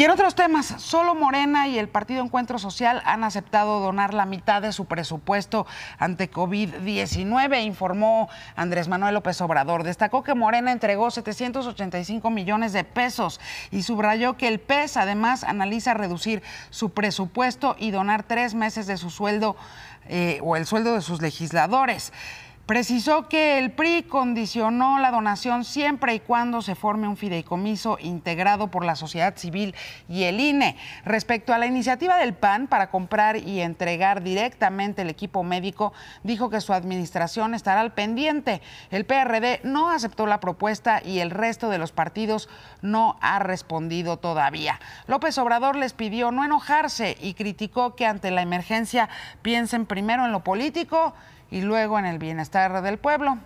Y en otros temas, solo Morena y el Partido Encuentro Social han aceptado donar la mitad de su presupuesto ante COVID-19, informó Andrés Manuel López Obrador. Destacó que Morena entregó 785 millones de pesos y subrayó que el PES además analiza reducir su presupuesto y donar tres meses de su sueldo eh, o el sueldo de sus legisladores. Precisó que el PRI condicionó la donación siempre y cuando se forme un fideicomiso integrado por la sociedad civil y el INE. Respecto a la iniciativa del PAN para comprar y entregar directamente el equipo médico, dijo que su administración estará al pendiente. El PRD no aceptó la propuesta y el resto de los partidos no ha respondido todavía. López Obrador les pidió no enojarse y criticó que ante la emergencia piensen primero en lo político y luego en el bienestar del pueblo.